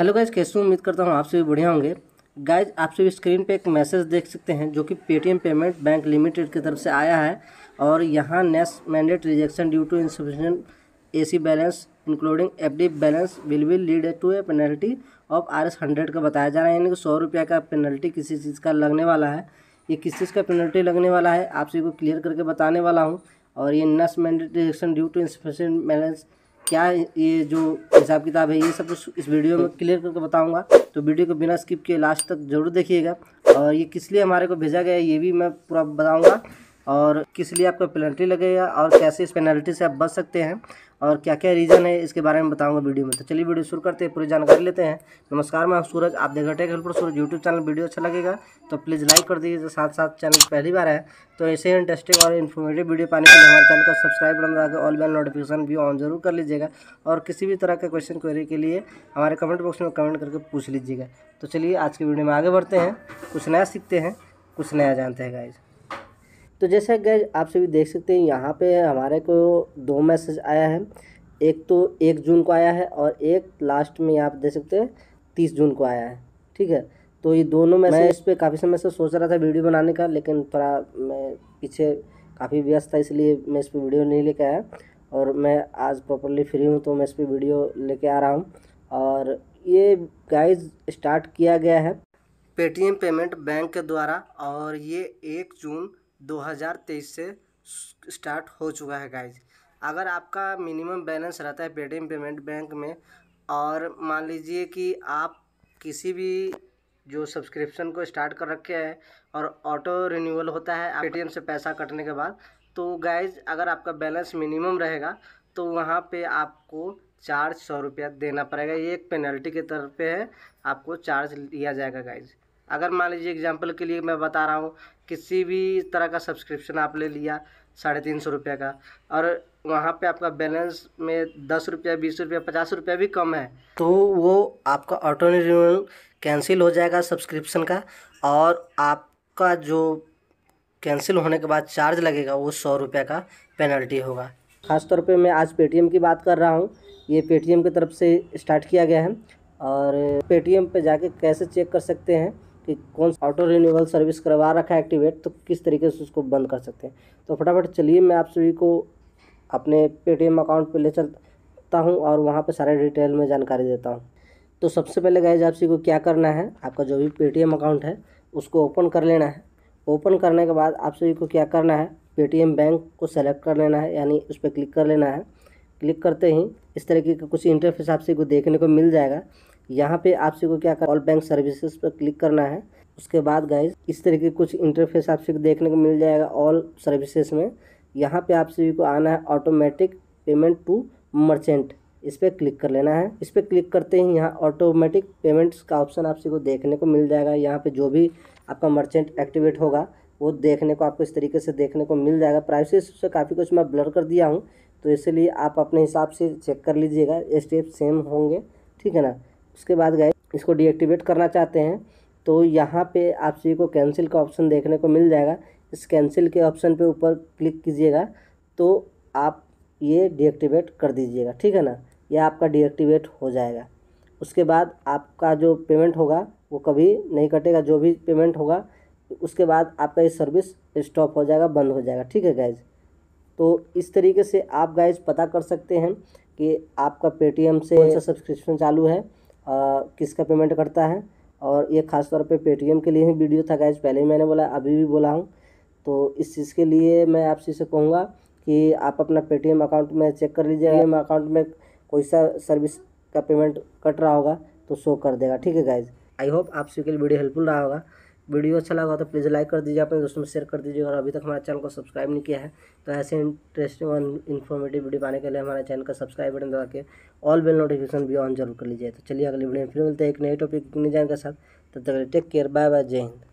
hello guys कैसे उम्मीद करता हूँ आपसे भी बढ़िया होंगे गाइज आप सभी स्क्रीन पे एक मैसेज देख सकते हैं जो कि पेटीएम पेमेंट बैंक लिमिटेड की तरफ से आया है और यहाँ नेस mandate rejection due to a AC balance including FD balance will will lead to a penalty of R S hundred का बताया जा रहा है यानी कि सौ रुपये का पेनल्टी किसी चीज़ का लगने वाला है ये किस चीज़ का पेनल्टी लगने वाला है आप सभी को क्लियर करके बताने वाला हूँ और ये नस mandate rejection due to insufficient balance क्या ये जो हिसाब किताब है ये सब कुछ इस वीडियो में क्लियर करके बताऊंगा तो वीडियो को बिना स्किप किए लास्ट तक जरूर देखिएगा और ये किस लिए हमारे को भेजा गया है ये भी मैं पूरा बताऊंगा और किस लिए आपको पेनल्टी लगेगा और कैसे इस पेनल्टी से आप बच सकते हैं और क्या क्या रीज़न है इसके बारे में बताऊंगा वीडियो में तो चलिए वीडियो शुरू करते हैं पूरी जानकारी लेते हैं नमस्कार मैं सूरज आप देख रहे tech helper Suraj YouTube channel video अच्छा लगेगा तो प्लीज़ लाइक कर दीजिए साथ साथ चैनल पहली बार है तो ऐसे ही इंटरेस्टिंग और इन्फॉर्मेटिव वीडियो पाने के लिए हमारे चैनल का subscribe button all bell notification भी ऑन जरूर कर लीजिएगा और किसी भी तरह का क्वेश्चन क्वेरी के लिए हमारे कमेंट बॉक्स में कमेंट करके पूछ लीजिएगा तो चलिए आज के वीडियो में आगे बढ़ते हैं कुछ नया सीखते हैं कुछ नया जानते हैं गाइज़ तो जैसे कि आप सभी देख सकते हैं यहाँ पे हमारे को दो मैसेज आया है एक तो एक जून को आया है और एक लास्ट में आप देख सकते हैं तीस जून को आया है ठीक है तो ये दोनों में मैं इस पर काफ़ी समय से सोच रहा था वीडियो बनाने का लेकिन थोड़ा मैं पीछे काफ़ी व्यस्त था इसलिए मैं इस पर वीडियो नहीं लेके आया और मैं आज प्रॉपरली फ्री हूँ तो मैं इस पर वीडियो लेके आ रहा हूँ और ये गाइज स्टार्ट किया गया है पेटीएम पेमेंट बैंक के द्वारा और ये एक जून 2023 से स्टार्ट हो चुका है गाइज अगर आपका मिनिमम बैलेंस रहता है पेटीएम पेमेंट बैंक में और मान लीजिए कि आप किसी भी जो सब्सक्रिप्शन को स्टार्ट कर रखे हैं और ऑटो रिन्यूअल होता है पेटीएम से पैसा कटने के बाद तो गाइज अगर आपका बैलेंस मिनिमम रहेगा तो वहाँ पे आपको चार्ज सौ रुपया देना पड़ेगा ये एक पेनल्टी के तौर पे है आपको चार्ज लिया जाएगा गाइज अगर मान लीजिए एग्जाम्पल के लिए मैं बता रहा हूँ किसी भी तरह का सब्सक्रिप्शन आप ले लिया साढ़े तीन सौ रुपये का और वहाँ पे आपका बैलेंस में दस रुपया बीस रुपया पचास रुपया भी कम है तो वो आपका ऑटो रिन्यूअल कैंसिल हो जाएगा सब्सक्रिप्शन का और आपका जो कैंसिल होने के बाद चार्ज लगेगा वो सौ रुपये का पेनल्टी होगा ख़ासतौर पे मैं आज पेटीएम की बात कर रहा हूँ ये पेटीएम की तरफ से स्टार्ट किया गया है और पेटीएम पे जाके कैसे चेक कर सकते हैं कि कौन सा ऑटो रिन्यूअल सर्विस करवा रखा है एक्टिवेट तो किस तरीके से उसको बंद कर सकते हैं तो फटाफट चलिए मैं आप सभी को अपने पेटीएम अकाउंट पर ले चलता हूँ और वहाँ पर सारे डिटेल में जानकारी देता हूँ तो सबसे पहले गए आप सभी को क्या करना है आपका जो भी पेटीएम अकाउंट है उसको ओपन कर लेना है ओपन करने के बाद आप सभी को क्या करना है पेटीएम बैंक को सेलेक्ट कर लेना है यानी उस पर क्लिक कर लेना है क्लिक करते ही इस तरीके का कुछ इंटरफेस आप सभी को देखने को मिल जाएगा यहाँ पे आपसे को क्या कर ऑल बैंक सर्विसेज पर क्लिक करना है उसके बाद गाइज इस तरीके कुछ इंटरफेस आपसे देखने को मिल जाएगा ऑल सर्विसेज में यहाँ पे आप सभी को आना है ऑटोमेटिक पेमेंट टू मर्चेंट इस पर क्लिक कर लेना है इस पर क्लिक करते ही यहाँ ऑटोमेटिक पेमेंट्स का ऑप्शन आप सभी को देखने को मिल जाएगा यहाँ पर जो भी आपका मर्चेंट एक्टिवेट होगा वो देखने को आपको इस तरीके से देखने को मिल जाएगा प्राइसेस से काफ़ी कुछ मैं ब्लर कर दिया हूँ तो इसलिए आप अपने हिसाब से चेक कर लीजिएगा स्टेप सेम होंगे ठीक है ना उसके बाद गए इसको डीएक्टिवेट करना चाहते हैं तो यहाँ पे आप सभी को कैंसिल का ऑप्शन देखने को मिल जाएगा इस कैंसिल के ऑप्शन पे ऊपर क्लिक कीजिएगा तो आप ये डीएक्टिवेट कर दीजिएगा ठीक है ना यह आपका डीएक्टिवेट हो जाएगा उसके बाद आपका जो पेमेंट होगा वो कभी नहीं कटेगा जो भी पेमेंट होगा उसके बाद आपका ये सर्विस स्टॉप हो जाएगा बंद हो जाएगा ठीक है गैज तो इस तरीके से आप गाइज पता कर सकते हैं कि आपका पेटीएम से कौन सा सब्सक्रिप्शन चालू है किसका पेमेंट करता है और ये खास तौर पे पेटीएम के लिए ही वीडियो था गैज पहले ही मैंने बोला अभी भी बोला हूँ तो इस चीज़ के लिए मैं आपसे से कहूँगा कि आप अपना पेटीएम अकाउंट में चेक कर लीजिए अकाउंट में कोई सा सर्विस का पेमेंट कट रहा होगा तो शो कर देगा ठीक है गैज आई होप आप के लिए वीडियो हेल्पफुल रहा होगा वीडियो अच्छा लगा तो प्लीज़ लाइक कर दीजिए अपने दोस्तों में शेयर कर दीजिए और अभी तक हमारे चैनल को सब्सक्राइब नहीं किया है तो ऐसे इंटरेस्टिंग और इन्फॉर्मेटिव वीडियो पाने के लिए हमारे चैनल का सब्सक्राइब बटन दबा के ऑल बेल नोटिफिकेशन भी ऑन जरूर कर लीजिए तो चलिए अगली वीडियो में फिर मिलते हैं एक नए टॉपिक जाएंगे के साथ तब तक टेक केयर बाय बाय जय हिंद